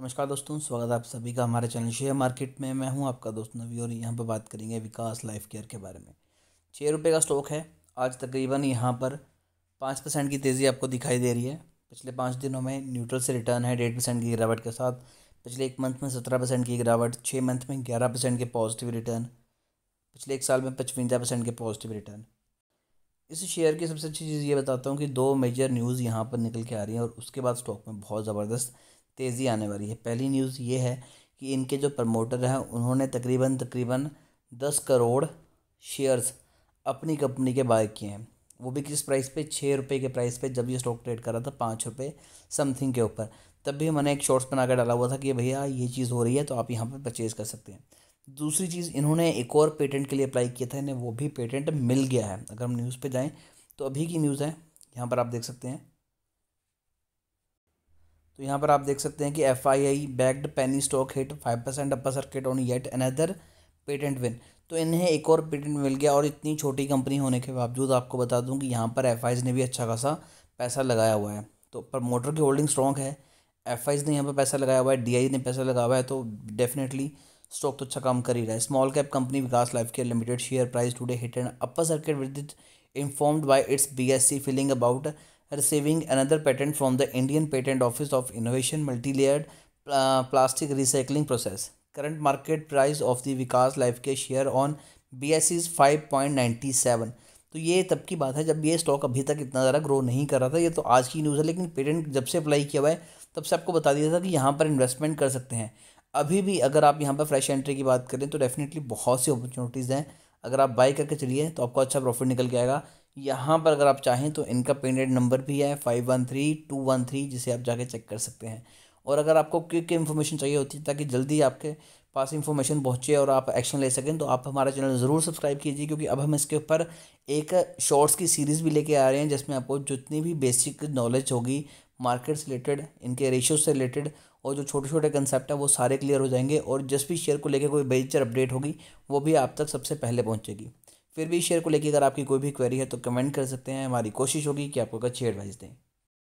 नमस्कार दोस्तों स्वागत है आप सभी का हमारे चैनल शेयर मार्केट में मैं हूं आपका दोस्त नवी और यहां पर बात करेंगे विकास लाइफ केयर के बारे में छः रुपये का स्टॉक है आज तकरीबन यहां पर पाँच परसेंट की तेज़ी आपको दिखाई दे रही है पिछले पाँच दिनों में न्यूट्रल से रिटर्न है डेढ़ परसेंट की गिरावट के साथ पिछले एक मंथ में सत्रह परसेंट की गिरावट छः मंथ में ग्यारह परसेंट के पॉजिटिव रिटर्न पिछले एक साल में पचवंजा परसेंट के पॉजिटिव रिटर्न इस शेयर की सबसे अच्छी चीज़ ये बताता हूँ कि दो मेजर न्यूज़ यहाँ पर निकल के आ रही है और उसके बाद स्टॉक में बहुत ज़बरदस्त तेज़ी आने वाली है पहली न्यूज़ ये है कि इनके जो प्रमोटर हैं उन्होंने तकरीबन तकरीबन दस करोड़ शेयर्स अपनी कंपनी के बाय किए हैं वो भी किस प्राइस पे छः रुपये के प्राइस पे जब ये स्टॉक ट्रेड कर रहा था पाँच रुपये समथिंग के ऊपर तब भी मैंने एक शॉर्ट्स बना कर डाला हुआ था कि भैया ये चीज़ हो रही है तो आप यहाँ पर परचेज़ कर सकते हैं दूसरी चीज़ इन्होंने एक और पेटेंट के लिए अप्लाई किया था इन्हें वो भी पेटेंट मिल गया है अगर हम न्यूज़ पर जाएँ तो अभी की न्यूज़ है यहाँ पर आप देख सकते हैं तो यहाँ पर आप देख सकते हैं कि F I I backed penny stock hit five percent upper circuit on yet another patent win तो इन्हें एक और पेटेंट मिल गया और इतनी छोटी कंपनी होने के बावजूद आपको बता दूं कि यहाँ पर एफ ने भी अच्छा खासा पैसा लगाया हुआ है तो प्रमोटर की होल्डिंग स्ट्रॉन्ग है एफ ने यहाँ पर पैसा लगाया हुआ है डी ने पैसा लगाया हुआ है तो डेफिनेटली स्टॉक तो अच्छा काम कर ही रहा है small cap company Vikas life care limited share price today hit and upper circuit with it informed by its B S C filing about receiving another patent from the Indian Patent Office of Innovation Multilayered uh, Plastic Recycling Process. Current market price of the Vikas Life के share on point is 5.97. तो ये तब की बात है जब ये stock अभी तक इतना ज़्यादा ग्रो नहीं कर रहा था ये तो आज की न्यूज़ है लेकिन पेटेंट जब से अप्लाई किया हुआ है तब से आपको बता दिया था कि यहाँ पर इन्वेस्टमेंट कर सकते हैं अभी भी अगर आप यहाँ पर फ्रेश एंट्री की बात करें तो डेफिनेटली बहुत सी अपॉर्चुनिटीज़ हैं अगर आप बाई करके चलिए तो आपको अच्छा प्रॉफिट निकल के आएगा यहाँ पर अगर आप चाहें तो इनका पेंडेड नंबर भी है five one three two one three जिसे आप जाके चेक कर सकते हैं और अगर आपको क्विक इन्फॉर्मेशन चाहिए होती है ताकि जल्दी आपके पास इन्फॉर्मेशन पहुँचे और आप एक्शन ले सकें तो आप हमारा चैनल ज़रूर सब्सक्राइब कीजिए क्योंकि अब हम इसके ऊपर एक शॉर्ट्स की सीरीज़ भी लेके आ रहे हैं जिसमें आपको जितनी भी बेसिक नॉलेज होगी मार्केट से रिलेटेड इनके रेशियो से रिलेटेड और जो छोटे छोटे कंसेप्ट है वो सारे क्लियर हो जाएंगे और जिस भी शेयर को लेकर कोई बेचर अपडेट होगी वो भी आप तक सबसे पहले पहुँचेगी फिर भी शेयर को लेकर अगर आपकी कोई भी क्वेरी है तो कमेंट कर सकते हैं हमारी कोशिश होगी कि आपको अच्छी एडवाइस दें